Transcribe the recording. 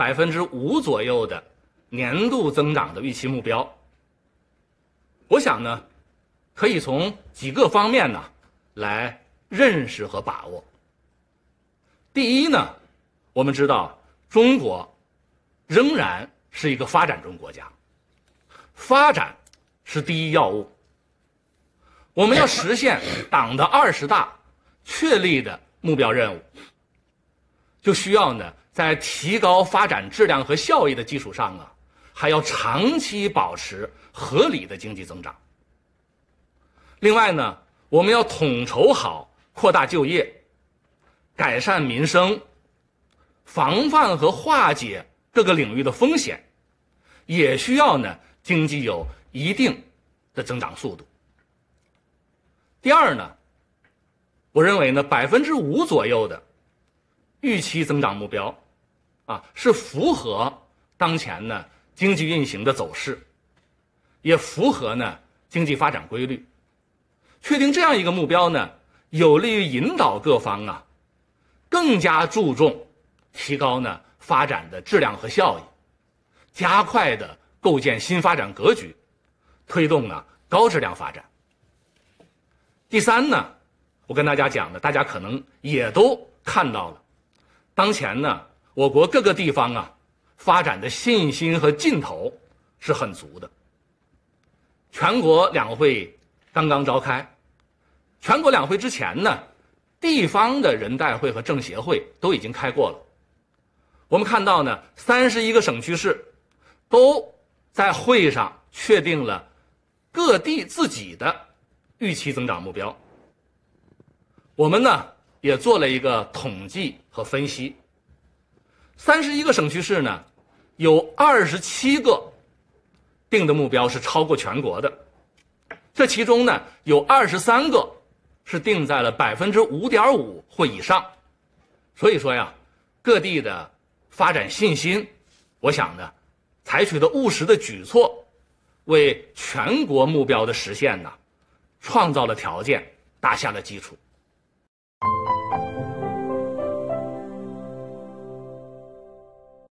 百分之五左右的年度增长的预期目标，我想呢，可以从几个方面呢来认识和把握。第一呢，我们知道中国仍然是一个发展中国家，发展是第一要务。我们要实现党的二十大确立的目标任务，就需要呢。在提高发展质量和效益的基础上啊，还要长期保持合理的经济增长。另外呢，我们要统筹好扩大就业、改善民生、防范和化解各个领域的风险，也需要呢经济有一定的增长速度。第二呢，我认为呢百分之五左右的预期增长目标。啊，是符合当前呢经济运行的走势，也符合呢经济发展规律。确定这样一个目标呢，有利于引导各方啊，更加注重提高呢发展的质量和效益，加快的构建新发展格局，推动呢高质量发展。第三呢，我跟大家讲的，大家可能也都看到了，当前呢。我国各个地方啊，发展的信心和劲头是很足的。全国两会刚刚召开，全国两会之前呢，地方的人代会和政协会都已经开过了。我们看到呢，三十一个省区市都在会上确定了各地自己的预期增长目标。我们呢也做了一个统计和分析。三十一个省区市呢，有二十七个定的目标是超过全国的，这其中呢有二十三个是定在了百分之五点五或以上，所以说呀，各地的发展信心，我想呢，采取的务实的举措，为全国目标的实现呢，创造了条件，打下了基础。